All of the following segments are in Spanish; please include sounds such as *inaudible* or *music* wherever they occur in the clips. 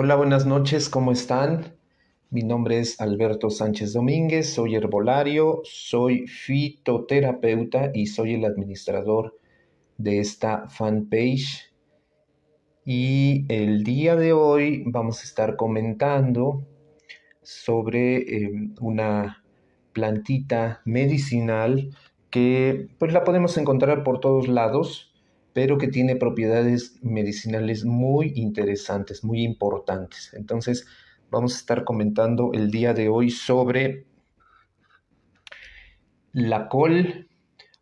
Hola, buenas noches, ¿cómo están? Mi nombre es Alberto Sánchez Domínguez, soy herbolario, soy fitoterapeuta y soy el administrador de esta fanpage. Y el día de hoy vamos a estar comentando sobre em, una plantita medicinal que pues la podemos encontrar por todos lados pero que tiene propiedades medicinales muy interesantes, muy importantes. Entonces, vamos a estar comentando el día de hoy sobre la col.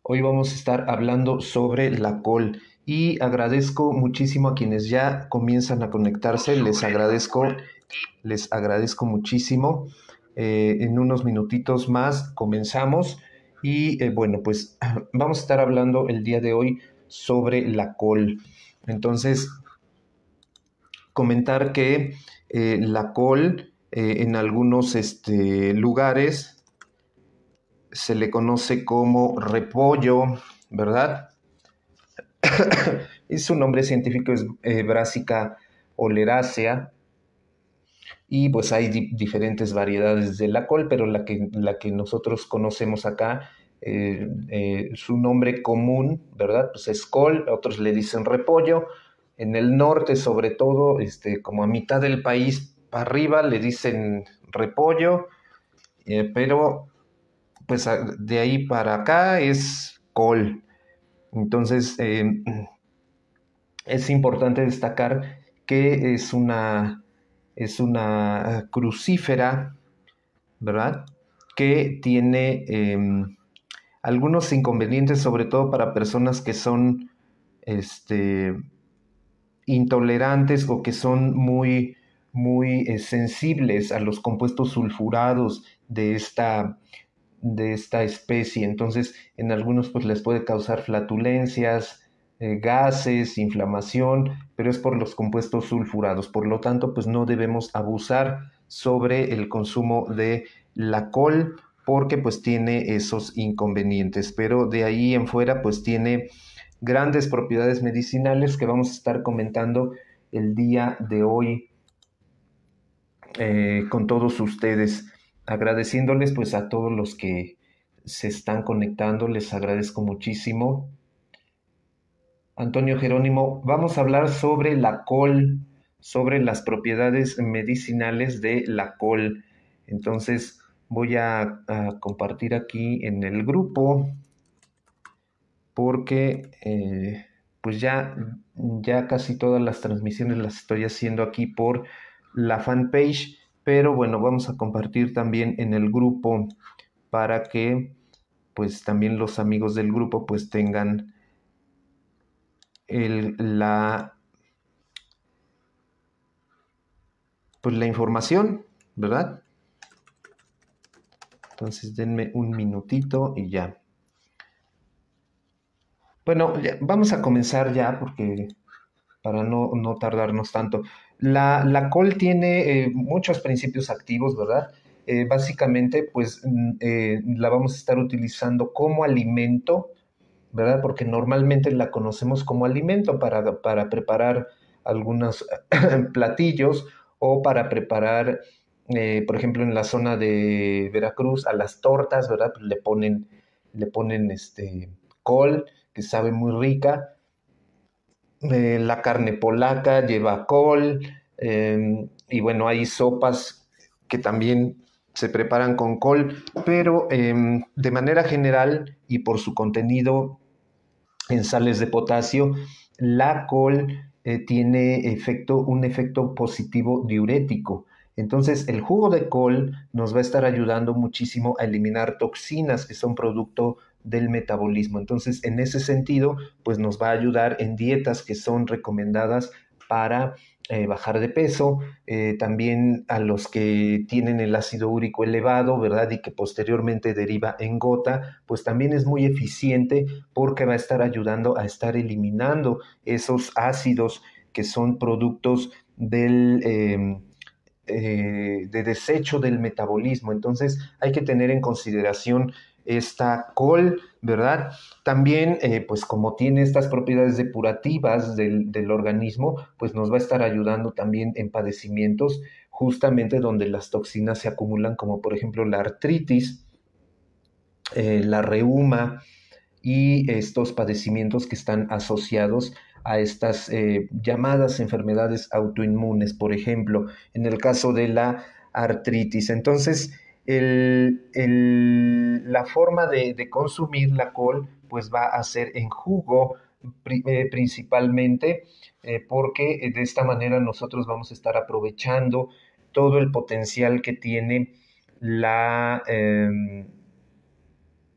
Hoy vamos a estar hablando sobre la col. Y agradezco muchísimo a quienes ya comienzan a conectarse. Les agradezco, les agradezco muchísimo. Eh, en unos minutitos más comenzamos. Y eh, bueno, pues *clears throat* vamos a estar hablando el día de hoy sobre la col. Entonces, comentar que eh, la col eh, en algunos este, lugares se le conoce como repollo, ¿verdad? *coughs* y su nombre científico es eh, Brásica Brassica oleracea. Y pues hay diferentes variedades de la col, pero la que, la que nosotros conocemos acá eh, eh, su nombre común, ¿verdad? Pues es col, otros le dicen repollo. En el norte, sobre todo, este, como a mitad del país para arriba, le dicen repollo, eh, pero pues de ahí para acá es col. Entonces, em, es importante destacar que es una, es una crucífera, ¿verdad? Que tiene em, algunos inconvenientes, sobre todo para personas que son este, intolerantes o que son muy, muy eh, sensibles a los compuestos sulfurados de esta, de esta especie. Entonces, en algunos pues les puede causar flatulencias, eh, gases, inflamación, pero es por los compuestos sulfurados. Por lo tanto, pues no debemos abusar sobre el consumo de la col porque pues tiene esos inconvenientes, pero de ahí en fuera pues tiene grandes propiedades medicinales que vamos a estar comentando el día de hoy eh, con todos ustedes, agradeciéndoles pues a todos los que se están conectando, les agradezco muchísimo. Antonio Jerónimo, vamos a hablar sobre la col, sobre las propiedades medicinales de la col. Entonces, voy a, compartir aquí en el grupo porque eh, pues ya, ya casi todas las transmisiones las estoy haciendo aquí por la fanpage, pero bueno, vamos a compartir también en el grupo para que pues también los amigos del grupo pues tengan la pues la información, ¿verdad? Entonces denme un minutito y ya. Bueno, vamos a comenzar ya porque para no, no tardarnos tanto. La, col tiene eh, muchos principios activos, ¿verdad? Eh, básicamente, pues mm, eh, la vamos a estar utilizando como alimento, ¿verdad? Porque normalmente la conocemos como alimento para, para preparar algunos *clears throat* platillos o para preparar eh, por ejemplo, en la zona de Veracruz, a las tortas, ¿verdad? Pues, le ponen, este col, que sabe muy rica. Eh, la carne polaca lleva col, em, y bueno, hay sopas que también se preparan con col, pero em, de manera general y por su contenido en sales de potasio, la col eh, tiene efecto, un efecto positivo diurético. Entonces, el jugo de col nos va a estar ayudando muchísimo a eliminar toxinas que son producto del metabolismo. Entonces, en ese sentido, pues nos va a ayudar en dietas que son recomendadas para eh, bajar de peso, eh, también a los que tienen el ácido úrico elevado, ¿verdad? Y que posteriormente deriva en gota, pues también es muy eficiente porque va a estar ayudando a estar eliminando esos ácidos que son productos del... Em, eh, de desecho del metabolismo. Entonces hay que tener en consideración esta col, ¿verdad? También, eh, pues como tiene estas propiedades depurativas del, organismo, pues nos va a estar ayudando también en padecimientos justamente donde las toxinas se acumulan, como por ejemplo la artritis, eh, la reuma y estos padecimientos que están asociados a estas eh, llamadas enfermedades autoinmunes, por ejemplo, en el caso de la artritis. Entonces, el, la forma de, consumir la col pues va a ser en jugo eh, principalmente eh, porque de esta manera nosotros vamos a estar aprovechando todo el potencial que tiene la, em,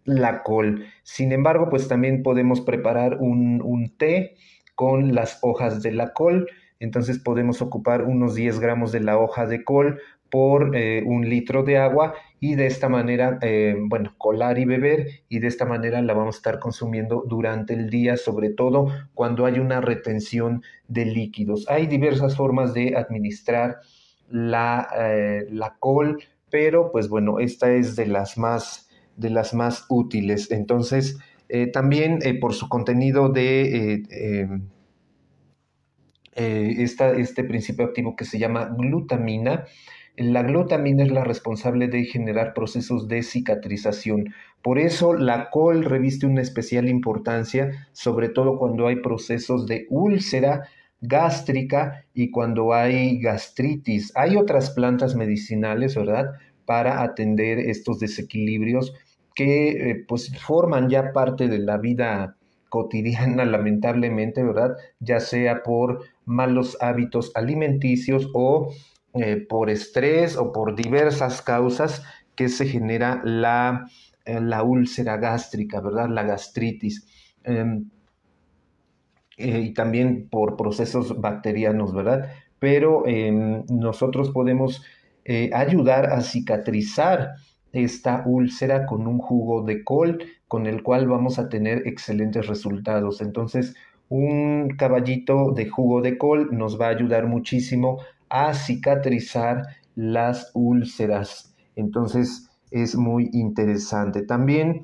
la col. Sin embargo, pues también podemos preparar un, un té con las hojas de la col. Entonces podemos ocupar unos 10 gramos de la hoja de col por eh, un litro de agua y de esta manera, eh, bueno, colar y beber y de esta manera la vamos a estar consumiendo durante el día, sobre todo cuando hay una retención de líquidos. Hay diversas formas de administrar la, eh, la col, pero pues bueno, esta es de las más, de las más útiles. Entonces, eh, también eh, por su contenido de eh, em, este principio activo que se llama glutamina. La glutamina es la responsable de generar procesos de cicatrización. Por eso la col reviste una especial importancia, sobre todo cuando hay procesos de úlcera gástrica y cuando hay gastritis. Hay otras plantas medicinales, ¿verdad?, para atender estos desequilibrios que eh, pues forman ya parte de la vida cotidiana, *laughs* lamentablemente, ¿verdad? Ya sea por malos hábitos alimenticios o eh, por estrés o por diversas causas que se genera la, eh, la úlcera gástrica, ¿verdad? La gastritis. Em, y también por procesos bacterianos, ¿verdad? Pero em, nosotros podemos ayudar a cicatrizar esta úlcera con un jugo de col, con el cual vamos a tener excelentes resultados. Entonces, un caballito de jugo de col nos va a ayudar muchísimo a cicatrizar las úlceras. Entonces, es muy interesante. También,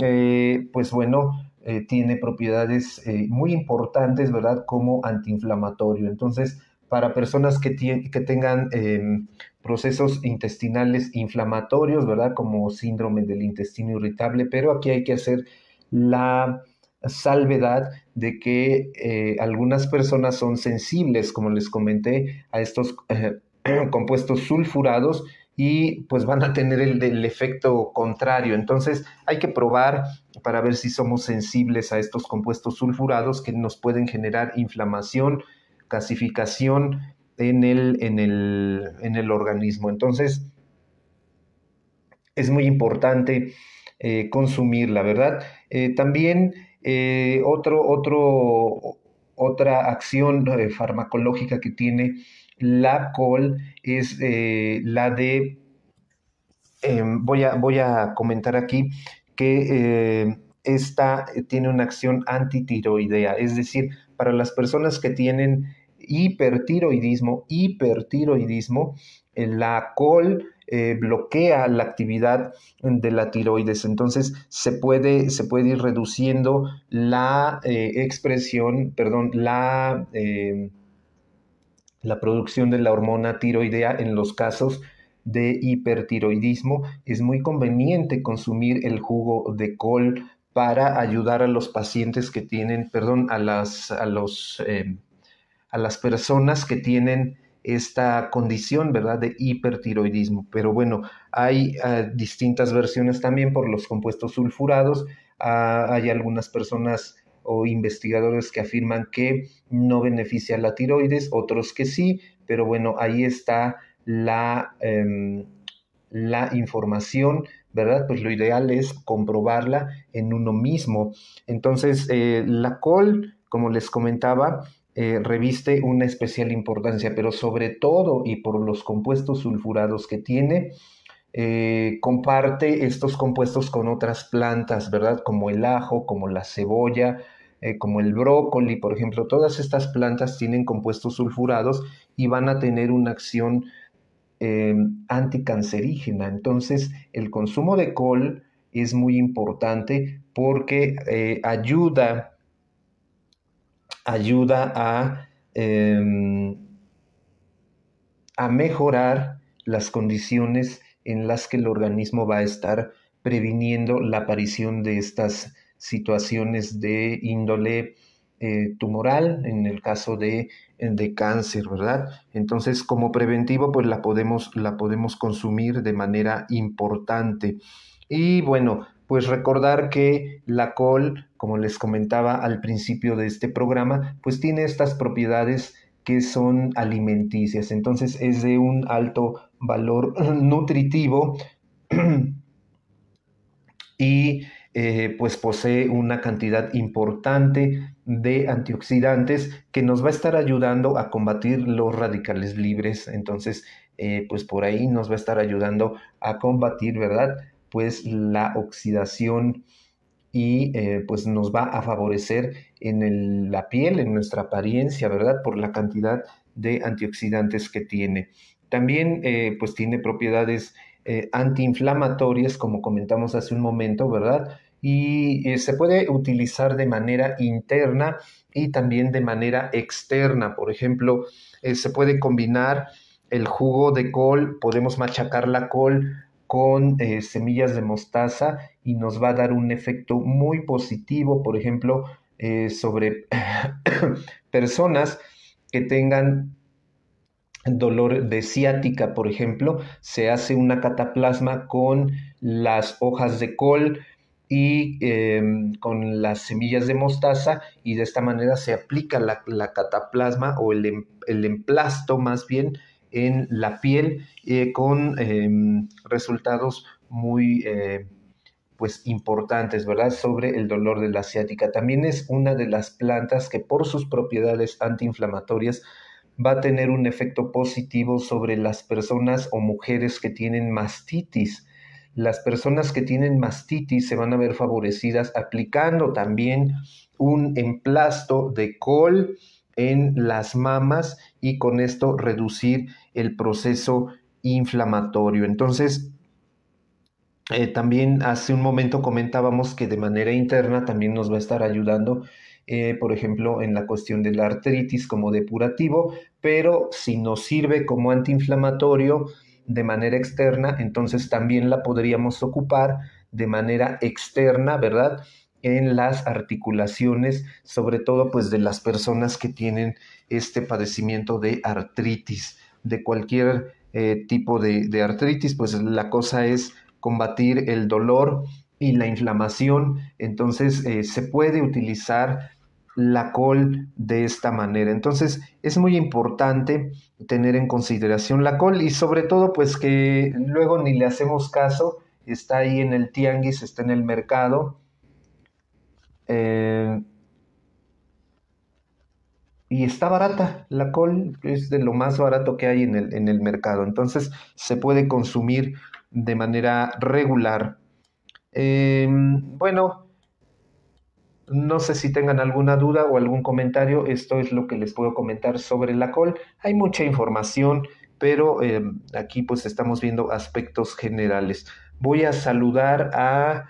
eh, pues bueno, eh, tiene propiedades eh, muy importantes, ¿verdad? Como antiinflamatorio. Entonces, para personas que, que tengan em, procesos intestinales inflamatorios, ¿verdad? Como síndrome del intestino irritable, pero aquí hay que hacer la salvedad de que eh, algunas personas son sensibles, como les comenté, a estos eh, *clears throat* compuestos sulfurados y pues van a tener el, efecto contrario. Entonces hay que probar para ver si somos sensibles a estos compuestos sulfurados que nos pueden generar inflamación, casificación en el, en el, organismo. Entonces, es muy importante eh, consumirla, ¿verdad? Eh, también eh, otro, otro, otra acción farmacológica que tiene la col es la de, em, voy a, voy, a, comentar aquí, que esta tiene una acción antitiroidea, es decir, para las personas que tienen hipertiroidismo, hipertiroidismo, eh, la col eh, bloquea la actividad de la tiroides. Entonces se puede, se puede ir reduciendo la eh, expresión, perdón, la, em, la producción de la hormona tiroidea en los casos de hipertiroidismo. Es muy conveniente consumir el jugo de col para ayudar a los pacientes que tienen, perdón, a, las, a los em, a las personas que tienen esta condición, ¿verdad?, de hipertiroidismo. Pero bueno, hay eh, distintas versiones también por los compuestos sulfurados. Ah, hay algunas personas o investigadores que afirman que no beneficia la tiroides, otros que sí, pero bueno, ahí está la, em, la información, ¿verdad? Pues lo ideal es comprobarla en uno mismo. Entonces, eh, la col, como les comentaba, eh, reviste una especial importancia, pero sobre todo y por los compuestos sulfurados que tiene, eh, comparte estos compuestos con otras plantas, ¿verdad? Como el ajo, como la cebolla, eh, como el brócoli, por ejemplo. Todas estas plantas tienen compuestos sulfurados y van a tener una acción anticancerígena. Entonces, el consumo de col es muy importante porque ayuda ayuda a, em, a mejorar las condiciones en las que el organismo va a estar previniendo la aparición de estas situaciones de índole eh, tumoral, en el caso de, cáncer, ¿verdad? Entonces, como preventivo, pues la podemos, la podemos consumir de manera importante. Y bueno, pues recordar que la col, como les comentaba al principio de este programa, pues tiene estas propiedades que son alimenticias, entonces es de un alto valor nutritivo *clears throat* y eh, pues posee una cantidad importante de antioxidantes que nos va a estar ayudando a combatir los radicales libres. Entonces, eh, pues por ahí nos va a estar ayudando a combatir, ¿verdad? pues la oxidación y eh, pues nos va a favorecer en la piel, en nuestra apariencia, ¿verdad? Por la cantidad de antioxidantes que tiene. También eh, pues tiene propiedades eh, antiinflamatorias, como comentamos hace un momento, ¿verdad? Y se puede utilizar de manera interna y también de manera externa. Por ejemplo, se puede combinar el jugo de col, podemos machacar la col con eh, semillas de mostaza y nos va a dar un efecto muy positivo, por ejemplo, eh, sobre *coughs* personas que tengan dolor de ciática, por ejemplo, se hace una cataplasma con las hojas de col y em, con las semillas de mostaza y de esta manera se aplica la, cataplasma o em, el emplasto más bien en la piel eh, con em, resultados muy eh, pues importantes, ¿verdad? Sobre el dolor de la ciática. También es una de las plantas que por sus propiedades antiinflamatorias va a tener un efecto positivo sobre las personas o mujeres que tienen mastitis. Las personas que tienen mastitis se van a ver favorecidas aplicando también un emplasto de col en las mamas y con esto reducir el proceso inflamatorio. Entonces, eh, también hace un momento comentábamos que de manera interna también nos va a estar ayudando, eh, por ejemplo, en la cuestión de la artritis como depurativo, pero si nos sirve como antiinflamatorio de manera externa, entonces también la podríamos ocupar de manera externa, ¿verdad? en las articulaciones, sobre todo pues de las personas que tienen este padecimiento de artritis, de cualquier eh, tipo de, artritis, pues la cosa es combatir el dolor y la inflamación, entonces eh, se puede utilizar la col de esta manera. Entonces es muy importante tener en consideración la col y sobre todo pues que luego ni le hacemos caso, está ahí en el tianguis, está en el mercado eh, y está barata. La col es de lo más barato que hay en el, en el mercado. Entonces se puede consumir de manera regular. Em, bueno, no sé si tengan alguna duda o algún comentario. Esto es lo que les puedo comentar sobre la col. Hay mucha información, pero em, aquí pues estamos viendo aspectos generales. Voy a saludar a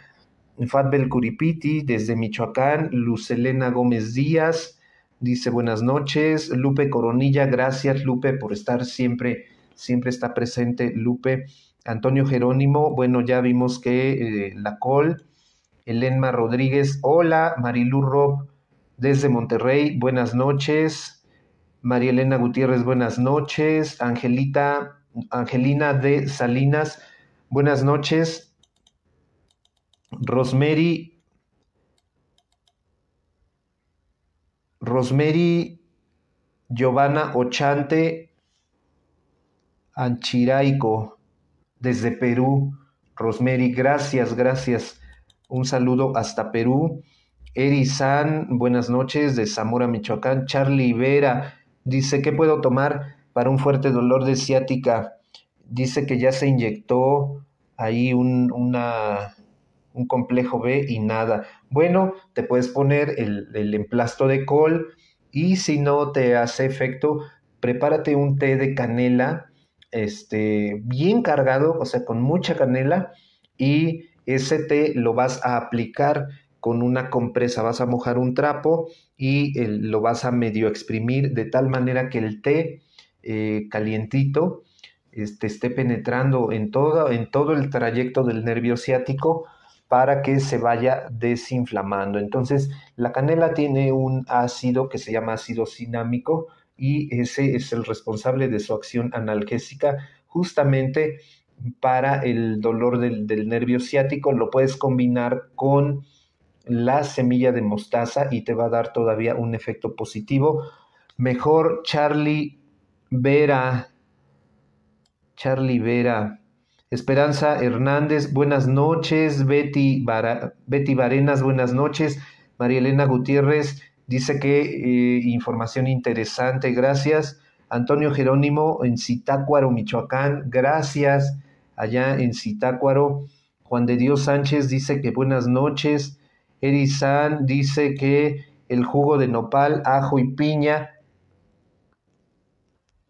Fatbel Curipiti desde Michoacán, Lucelena Gómez Díaz dice buenas noches, Lupe Coronilla, gracias Lupe por estar siempre, siempre está presente Lupe. Antonio Jerónimo, bueno, ya vimos que eh, la col. Elena Rodríguez, hola. Marilu Rob, desde Monterrey, buenas noches. María Elena Gutiérrez, buenas noches. Angelita, Angelina de Salinas, buenas noches. Rosemary. Rosemary Giovanna Ochante Anchiraico, desde Perú. Rosemary, gracias, gracias. Un saludo hasta Perú. Eri San, buenas noches, de Zamora, Michoacán. Charlie Vera dice: ¿Qué puedo tomar para un fuerte dolor de ciática? Dice que ya se inyectó ahí una un complejo B y nada. Bueno, te puedes poner el, emplasto de col y si no te hace efecto, prepárate un té de canela, este, bien cargado, o sea, con mucha canela y ese té lo vas a aplicar con una compresa, vas a mojar un trapo y lo vas a medio exprimir de tal manera que el té eh, calientito este, esté penetrando en todo, en todo el trayecto del nervio ciático para que se vaya desinflamando. Entonces, la canela tiene un ácido que se llama ácido cinámico y ese es el responsable de su acción analgésica justamente para el dolor del, nervio ciático. Lo puedes combinar con la semilla de mostaza y te va a dar todavía un efecto positivo. Mejor Charlie Vera. Charlie Vera Esperanza Hernández, buenas noches. Betty, Betty Barenas, buenas noches. María Elena Gutiérrez dice que eh, información interesante, gracias. Antonio Jerónimo en Zitácuaro, Michoacán, gracias. Allá en Zitácuaro. Juan de Dios Sánchez dice que buenas noches. Eri dice que el jugo de nopal, ajo y piña.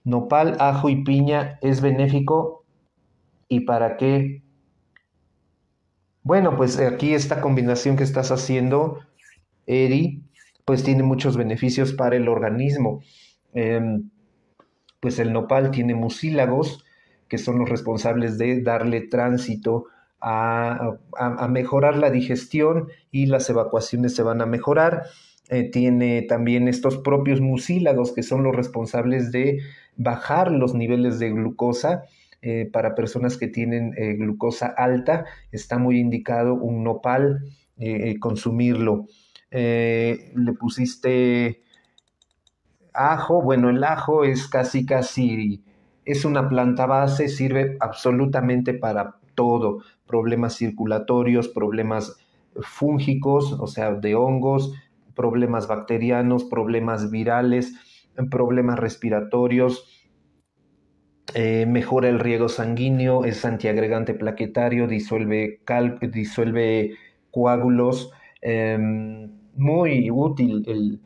Nopal, ajo y piña es benéfico y para qué. Bueno, pues aquí esta combinación que estás haciendo, Eri, pues tiene muchos beneficios para el organismo. Em, pues el nopal tiene mucílagos, que son los responsables de darle tránsito a, mejorar la digestión y las evacuaciones se van a mejorar. Eh, tiene también estos propios mucílagos que son los responsables de bajar los niveles de glucosa eh, para personas que tienen eh, glucosa alta, está muy indicado un nopal, eh, consumirlo. le pusiste ajo, bueno, el ajo es casi, casi, es una planta base, sirve absolutamente para todo, problemas circulatorios, problemas fúngicos, o sea, de hongos, problemas bacterianos, problemas virales, problemas respiratorios, eh, mejora el riego sanguíneo, es antiagregante plaquetario, disuelve, cal disuelve coágulos. Em, muy útil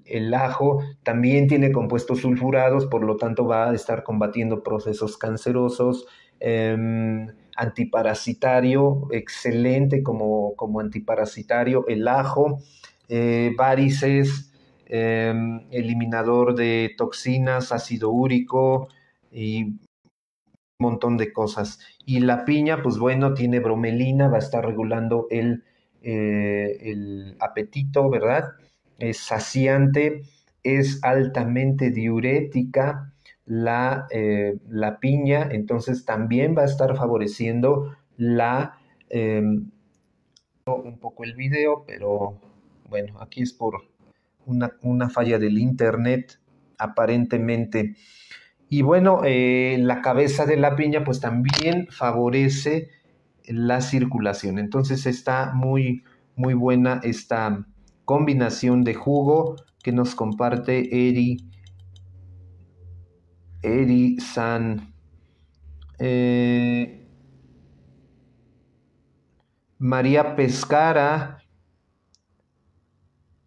el, ajo. También tiene compuestos sulfurados, por lo tanto va a estar combatiendo procesos cancerosos. Em, antiparasitario, excelente como, como, antiparasitario. El ajo, eh, varices. Em, eliminador de toxinas, ácido úrico, y un montón de cosas. Y la piña, pues bueno, tiene bromelina, va a estar regulando el, eh, el apetito, ¿verdad? Es saciante, es altamente diurética la, eh, la piña, entonces también va a estar favoreciendo la... Eh, un poco el video, pero bueno, aquí es por una, una falla del internet aparentemente. Y bueno, eh, la cabeza de la piña pues también favorece la circulación. Entonces está muy, muy buena esta combinación de jugo que nos comparte Eri, San. Eh, María Pescara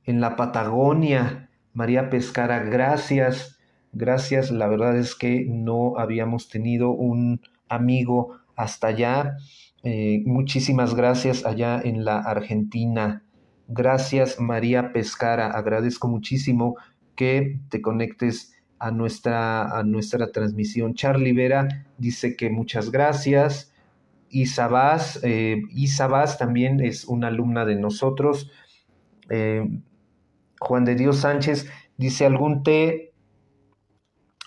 en la Patagonia. María Pescara, gracias gracias. La verdad es que no habíamos tenido un amigo hasta allá. Eh, muchísimas gracias allá en la Argentina. Gracias María Pescara. Agradezco muchísimo que te conectes a nuestra, a nuestra transmisión. Charlie Vera dice que muchas gracias. Isa Vaz, eh, Isa también es una alumna de nosotros. Eh, Juan de Dios Sánchez dice algún té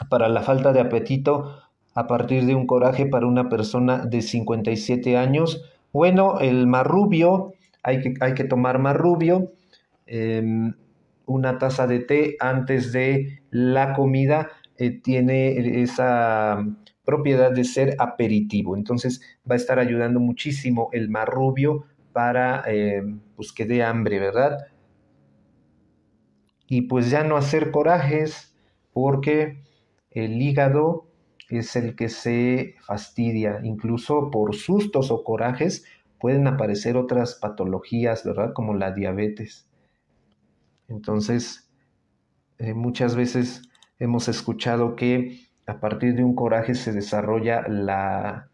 para la falta de apetito a partir de un coraje para una persona de 57 años. Bueno, el marrubio, hay que, hay que tomar marrubio, em, una taza de té antes de la comida, eh, tiene esa propiedad de ser aperitivo. Entonces va a estar ayudando muchísimo el marrubio para em, pues que dé hambre, ¿verdad? Y pues ya no hacer corajes porque el hígado es el que se fastidia, incluso por sustos o corajes pueden aparecer otras patologías, ¿verdad? Como la diabetes. Entonces, eh, muchas veces hemos escuchado que a partir de un coraje se desarrolla la,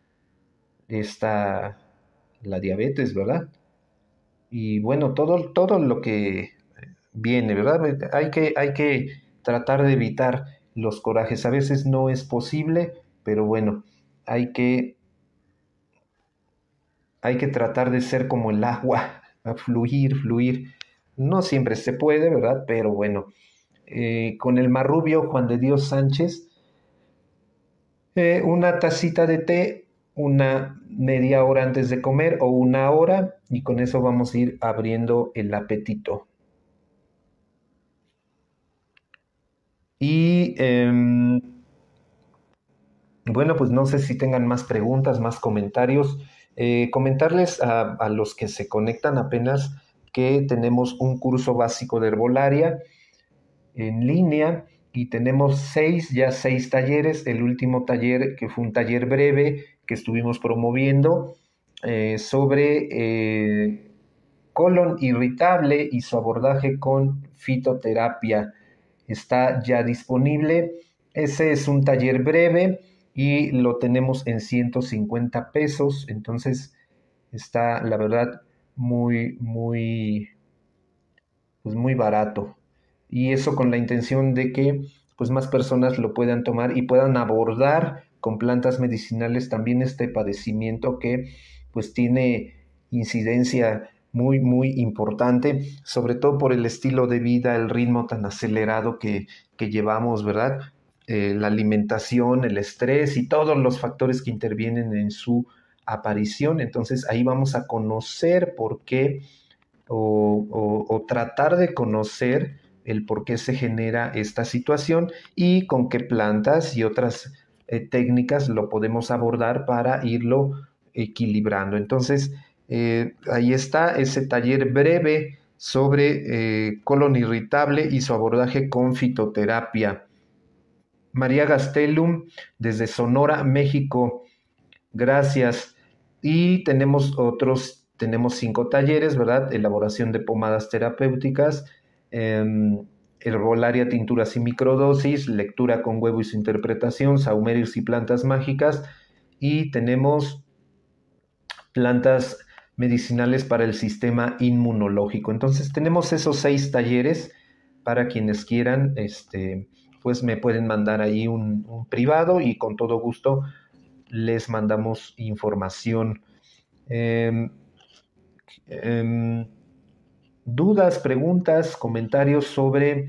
la diabetes, ¿verdad? Y bueno, todo, todo lo que viene, ¿verdad? Hay que, hay que tratar de evitar los corajes. A veces no es posible, pero bueno, hay que, hay que tratar de ser como el agua, *laughs* a fluir, fluir. No siempre se puede, ¿verdad? Pero bueno, eh, con el marrubio Juan de Dios Sánchez, eh, una tacita de té, una media hora antes de comer o una hora, y con eso vamos a ir abriendo el apetito. Y em, bueno, pues no sé si tengan más preguntas, más comentarios. Eh, comentarles a, los que se conectan apenas que tenemos un curso básico de herbolaria en línea y tenemos seis, ya seis talleres. El último taller, que fue un taller breve que estuvimos promoviendo eh, sobre eh, colon irritable y su abordaje con fitoterapia está ya disponible. Ese es un taller breve y lo tenemos en 150 pesos. Entonces está, la verdad, muy, muy, pues muy barato. Y eso con la intención de que pues más personas lo puedan tomar y puedan abordar con plantas medicinales también este padecimiento que pues tiene incidencia muy, muy importante, sobre todo por el estilo de vida, el ritmo tan acelerado que, llevamos, ¿verdad? Eh, la alimentación, el estrés y todos los factores que intervienen en su aparición. Entonces ahí vamos a conocer por qué o, tratar de conocer el por qué se genera esta situación y con qué plantas y otras eh, técnicas lo podemos abordar para irlo equilibrando. Entonces, eh, ahí está ese taller breve sobre eh, colon irritable y su abordaje con fitoterapia. María Gastelum, desde Sonora, México. Gracias. Y tenemos otros, tenemos cinco talleres, ¿verdad? Elaboración de pomadas terapéuticas, eh, herbolaria, tinturas y microdosis, lectura con huevo y su interpretación, saumerios y plantas mágicas. Y tenemos plantas medicinales para el sistema inmunológico. Entonces tenemos esos seis talleres para quienes quieran, este, pues me pueden mandar ahí un, privado y con todo gusto les mandamos información. Em, em, dudas, preguntas, comentarios sobre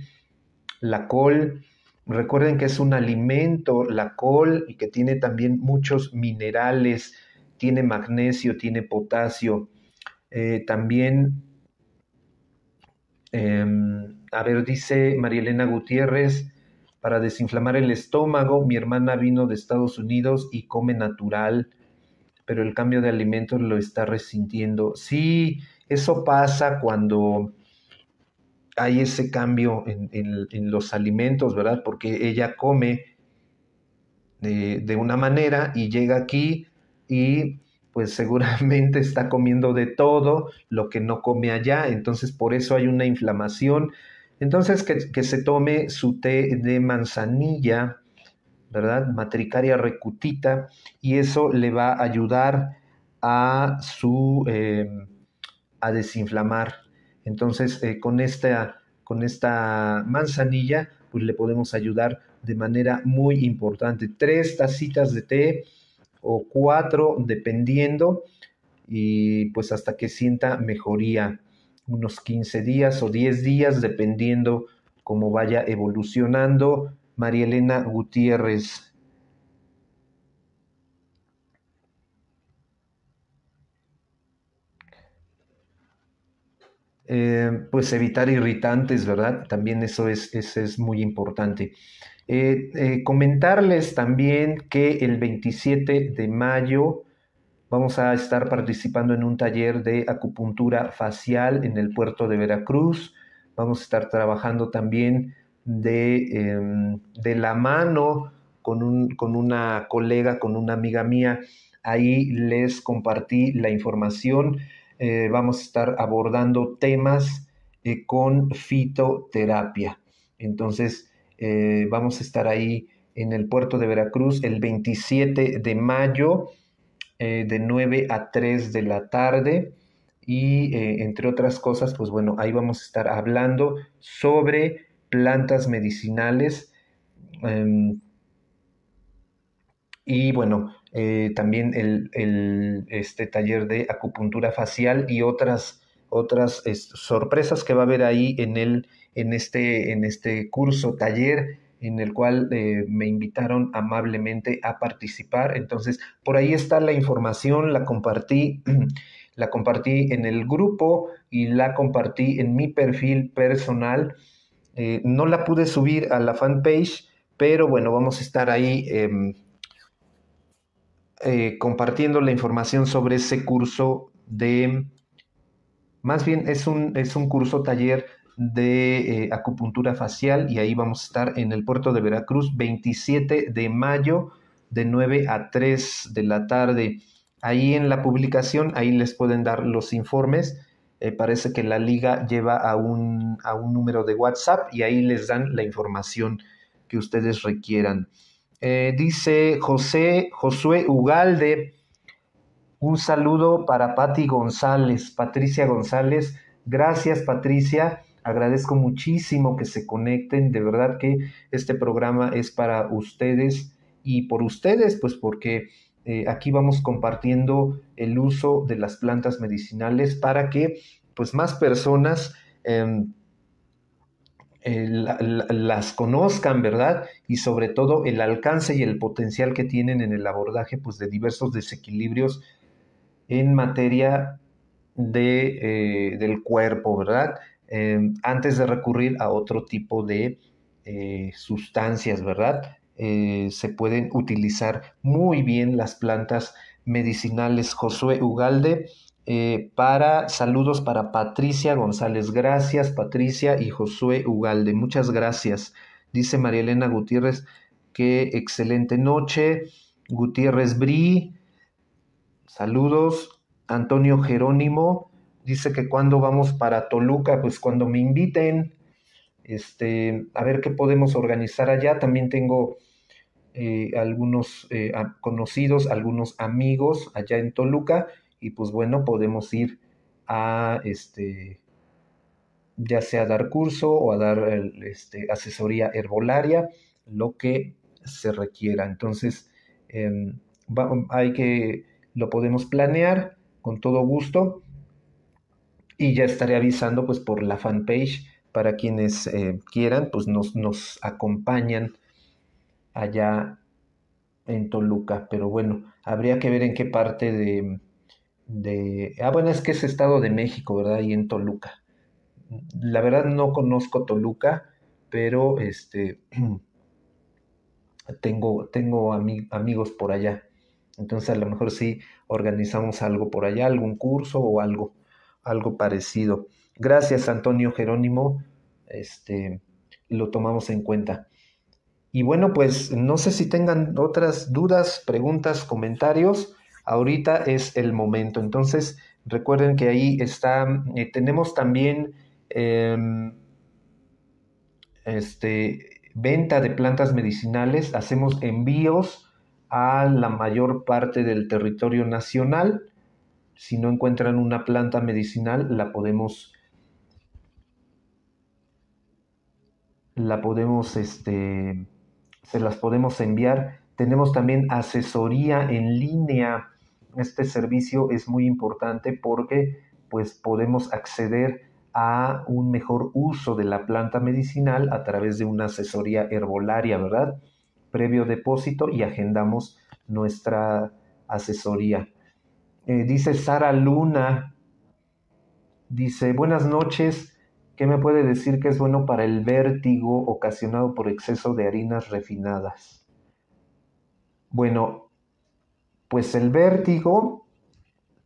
la col. Recuerden que es un alimento, la col, y que tiene también muchos minerales tiene magnesio, tiene potasio. Eh, también, em, a ver, dice María Elena Gutiérrez, para desinflamar el estómago, mi hermana vino de Estados Unidos y come natural, pero el cambio de alimentos lo está resintiendo. Sí, eso pasa cuando hay ese cambio en, los alimentos, ¿verdad? Porque ella come de, eh, de una manera y llega aquí y pues seguramente está comiendo de todo lo que no come allá, entonces por eso hay una inflamación. Entonces que, se tome su té de manzanilla, ¿verdad? Matricaria recutita, y eso le va a ayudar a su em, a desinflamar. Entonces, eh, con, esta, con esta manzanilla, pues le podemos ayudar de manera muy importante. Tres tacitas de té o cuatro, dependiendo, y pues hasta que sienta mejoría, unos 15 días o 10 días, dependiendo cómo vaya evolucionando. María Elena Gutiérrez. Eh, pues evitar irritantes, ¿verdad? También eso es, es muy importante. Eh, eh, comentarles también que el 27 de mayo vamos a estar participando en un taller de acupuntura facial en el puerto de Veracruz. Vamos a estar trabajando también de, em, de la mano con, un, con una colega, con una amiga mía. Ahí les compartí la información. Eh, vamos a estar abordando temas con fitoterapia. Entonces, eh, vamos a estar ahí en el puerto de Veracruz el 27 de mayo eh, de 9 a 3 de la tarde. Y eh, entre otras cosas, pues bueno, ahí vamos a estar hablando sobre plantas medicinales. Em, y bueno, también el, este taller de acupuntura facial y otras, otras sorpresas que va a haber ahí en el en este, en este curso, taller en el cual eh, me invitaron amablemente a participar. Entonces, por ahí está la información, la compartí, *clears throat* la compartí en el grupo y la compartí en mi perfil personal. Eh, no la pude subir a la fanpage, pero bueno, vamos a estar ahí em, eh, compartiendo la información sobre ese curso de, más bien es un, es un curso taller de eh, acupuntura facial y ahí vamos a estar en el puerto de Veracruz 27 de mayo de 9 a 3 de la tarde. Ahí en la publicación, ahí les pueden dar los informes. Eh, parece que la liga lleva a un, número de WhatsApp y ahí les dan la información que ustedes requieran. Eh, dice José Josué Ugalde, un saludo para Patti González, Patricia González. Gracias, Patricia. Agradezco muchísimo que se conecten. De verdad que este programa es para ustedes y por ustedes, pues porque eh, aquí vamos compartiendo el uso de las plantas medicinales para que pues más personas em, eh, las conozcan, ¿verdad? Y sobre todo el alcance y el potencial que tienen en el abordaje pues, de diversos desequilibrios en materia de, eh, del cuerpo, ¿verdad? Em, antes de recurrir a otro tipo de eh, sustancias, ¿verdad? Eh, se pueden utilizar muy bien las plantas medicinales Josué Ugalde. Eh, para saludos para Patricia González. Gracias Patricia y Josué Ugalde. Muchas gracias. Dice María Elena Gutiérrez qué excelente noche. Gutiérrez Bri. Saludos. Antonio Jerónimo dice que cuando vamos para Toluca, pues cuando me inviten, este, a ver qué podemos organizar allá. También tengo eh, algunos eh, conocidos, algunos amigos allá en Toluca y pues bueno, podemos ir a este ya sea dar curso o a dar este, asesoría herbolaria, lo que se requiera. Entonces, em, hay que, lo podemos planear con todo gusto y ya estaré avisando pues por la fanpage para quienes eh, quieran, pues nos, acompañan allá en Toluca, pero bueno, habría que ver en qué parte de, Ah, bueno, es que es Estado de México, ¿verdad? Y en Toluca. La verdad no conozco Toluca, pero este... *clears throat* tengo, tengo amigos por allá. Entonces a lo mejor sí organizamos algo por allá, algún curso o algo algo parecido. Gracias, Antonio Jerónimo. Este, lo tomamos en cuenta. Y bueno, pues no sé si tengan otras dudas, preguntas, comentarios. Ahorita es el momento. Entonces, recuerden que ahí está, eh, tenemos también em, este, venta de plantas medicinales. Hacemos envíos a la mayor parte del territorio nacional si no encuentran una planta medicinal, la podemos, la podemos, este, se las podemos enviar. Tenemos también asesoría en línea. Este servicio es muy importante porque pues podemos acceder a un mejor uso de la planta medicinal a través de una asesoría herbolaria, ¿verdad? Previo depósito y agendamos nuestra asesoría. Eh, dice Sara Luna, dice, buenas noches, ¿qué me puede decir que es bueno para el vértigo ocasionado por exceso de harinas refinadas? Bueno, pues el vértigo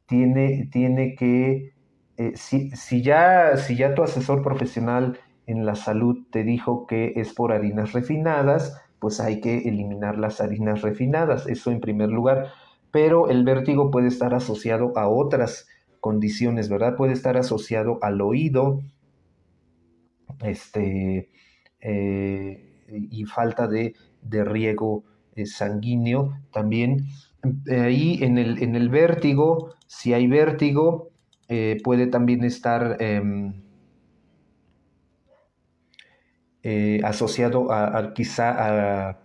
tiene, tiene que, eh, si, ya, si ya tu asesor profesional en la salud te dijo que es por harinas refinadas, pues hay que eliminar las harinas refinadas, eso en primer lugar pero el vértigo puede estar asociado a otras condiciones, ¿verdad? Puede estar asociado al oído, este, eh, y falta de, riego eh, sanguíneo también. Eh, ahí en el, vértigo, si hay vértigo, puede también estar em, asociado a, a quizá a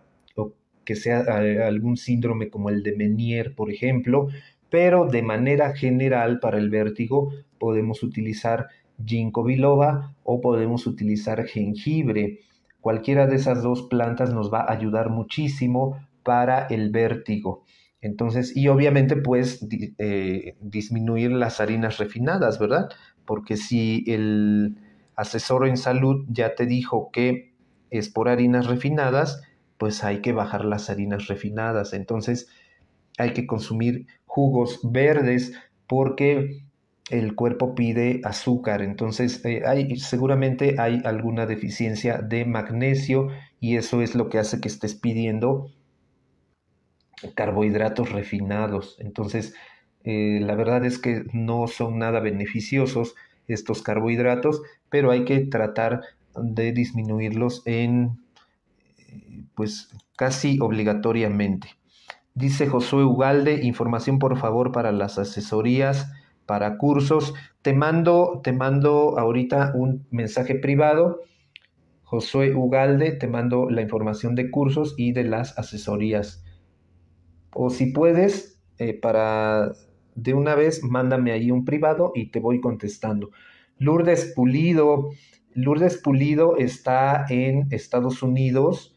que sea eh, algún síndrome como el de Menier, por ejemplo, pero de manera general para el vértigo podemos utilizar ginkgo biloba o podemos utilizar jengibre. Cualquiera de esas dos plantas nos va a ayudar muchísimo para el vértigo. Entonces, y obviamente pues eh, disminuir las harinas refinadas, ¿verdad? Porque si el asesor en salud ya te dijo que es por harinas refinadas, pues hay que bajar las harinas refinadas. Entonces hay que consumir jugos verdes porque el cuerpo pide azúcar. Entonces eh, hay, seguramente hay alguna deficiencia de magnesio y eso es lo que hace que estés pidiendo carbohidratos refinados. Entonces eh, la verdad es que no son nada beneficiosos estos carbohidratos, pero hay que tratar de disminuirlos en pues casi obligatoriamente. Dice Josué Ugalde, información por favor para las asesorías, para cursos. Te mando, te mando ahorita un mensaje privado. Josué Ugalde, te mando la información de cursos y de las asesorías. O si puedes, eh, para de una vez, mándame ahí un privado y te voy contestando. Lourdes Pulido, Lourdes Pulido está en Estados Unidos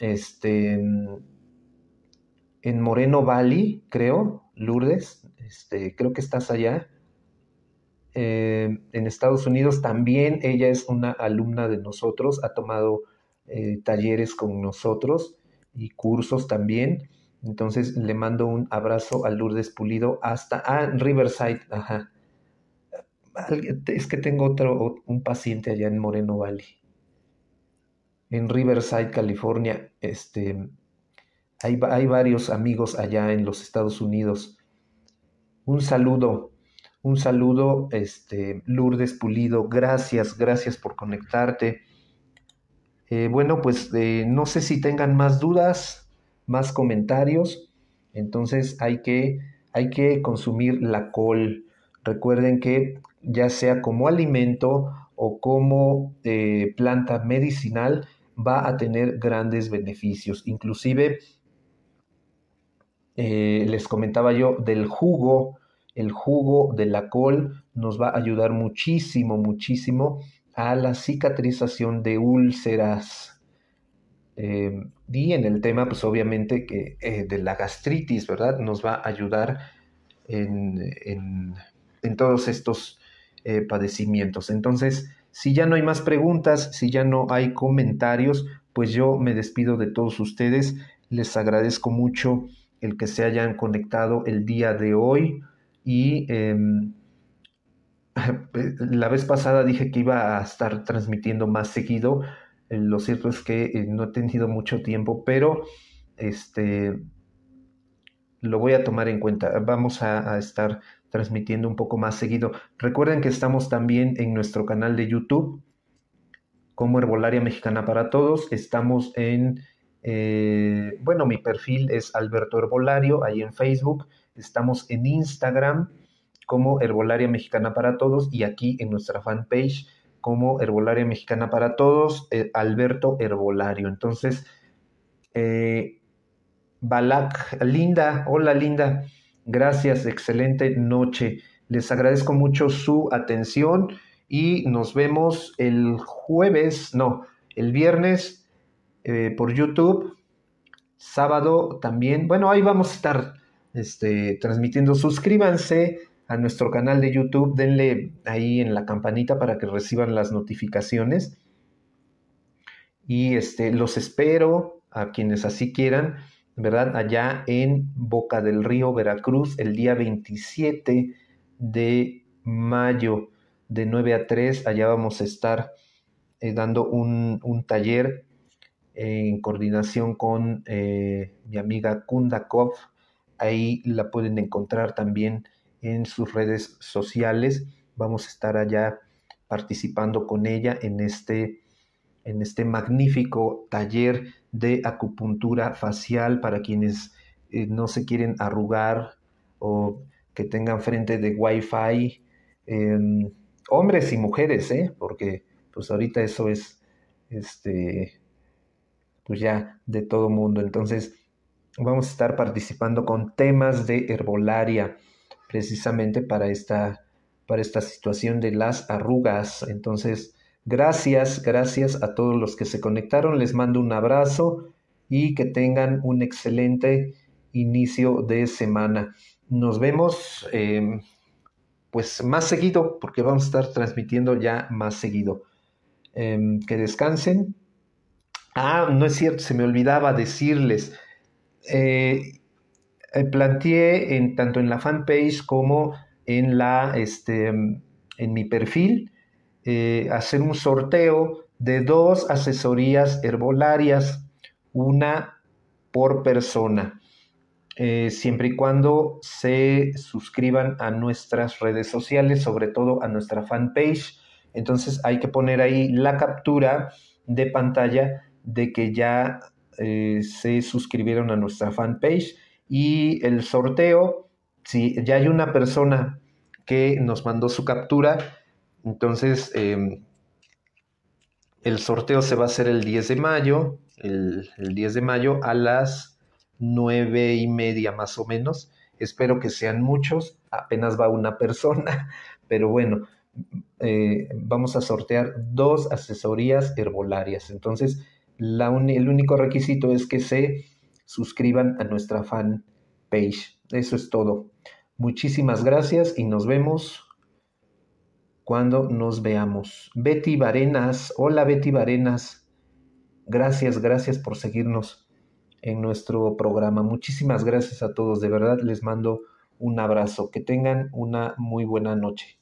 este, en Moreno Valley, creo, Lourdes, este, creo que estás allá. Eh, en Estados Unidos también ella es una alumna de nosotros, ha tomado eh, talleres con nosotros y cursos también. Entonces le mando un abrazo a Lourdes Pulido hasta ah, Riverside, ajá. Es que tengo otro, un paciente allá en Moreno Valley en Riverside, California. Este, hay, varios amigos allá en los Estados Unidos. Un saludo, un saludo, este, Lourdes Pulido. Gracias, gracias por conectarte. Eh, bueno, pues eh, no sé si tengan más dudas, más comentarios. Entonces hay que, hay que consumir la col. Recuerden que ya sea como alimento o como eh, planta medicinal, va a tener grandes beneficios. Inclusive, eh, les comentaba yo, del jugo, el jugo de la col nos va a ayudar muchísimo, muchísimo a la cicatrización de úlceras. Em, y en el tema, pues obviamente, que, eh, de la gastritis, ¿verdad? Nos va a ayudar en todos estos eh, padecimientos. Entonces, si ya no hay más preguntas, si ya no hay comentarios, pues yo me despido de todos ustedes. Les agradezco mucho el que se hayan conectado el día de hoy y em, *laughs* la vez pasada dije que iba a estar transmitiendo más seguido. Eh, lo cierto es que eh, no he tenido mucho tiempo, pero este lo voy a tomar en cuenta. Vamos a estar transmitiendo un poco más seguido. Recuerden que estamos también en nuestro canal de YouTube como Herbolaria Mexicana para Todos. Estamos en, eh, bueno, mi perfil es Alberto Herbolario, ahí en Facebook. Estamos en Instagram como Herbolaria Mexicana para Todos y aquí en nuestra fanpage como Herbolaria Mexicana para Todos, eh, Alberto Herbolario. Entonces, eh, Balak, Linda, hola Linda. Gracias, excelente noche. Les agradezco mucho su atención y nos vemos el jueves, no, el viernes eh, por YouTube, sábado también. Bueno, ahí vamos a estar este, transmitiendo. Suscríbanse a nuestro canal de YouTube, denle ahí en la campanita para que reciban las notificaciones. Y este, los espero a quienes así quieran ¿verdad? Allá en Boca del Río, Veracruz, el día 27 de mayo, de 9 a 3, allá vamos a estar eh, dando un, un taller eh, en coordinación con eh, mi amiga Kundakov. Ahí la pueden encontrar también en sus redes sociales. Vamos a estar allá participando con ella en este en este magnífico taller de acupuntura facial para quienes eh, no se quieren arrugar o que tengan frente de wifi, em, hombres y mujeres, ¿eh? porque pues ahorita eso es, este, pues ya de todo mundo. Entonces, vamos a estar participando con temas de herbolaria, precisamente para esta, para esta situación de las arrugas. Entonces, Gracias, gracias a todos los que se conectaron. Les mando un abrazo y que tengan un excelente inicio de semana. Nos vemos em, pues más seguido porque vamos a estar transmitiendo ya más seguido. Em, que descansen. Ah, no es cierto, se me olvidaba decirles. Eh, eh, planteé en, tanto en la fanpage como en, la, este, en mi perfil eh, hacer un sorteo de dos asesorías herbolarias, una por persona, eh, siempre y cuando se suscriban a nuestras redes sociales, sobre todo a nuestra fanpage. Entonces hay que poner ahí la captura de pantalla de que ya eh, se suscribieron a nuestra fanpage y el sorteo, si ya hay una persona que nos mandó su captura, entonces, em, el sorteo se va a hacer el 10 de mayo, el, 10 de mayo a las nueve y media más o menos. Espero que sean muchos, apenas va una *laughs* persona, pero bueno, eh, vamos a sortear dos asesorías herbolarias. Entonces, la el único requisito es que se suscriban a nuestra fan page. Eso es todo. Muchísimas gracias y nos vemos cuando nos veamos. Betty Varenas, hola Betty Varenas, gracias, gracias por seguirnos en nuestro programa. Muchísimas gracias a todos, de verdad les mando un abrazo. Que tengan una muy buena noche.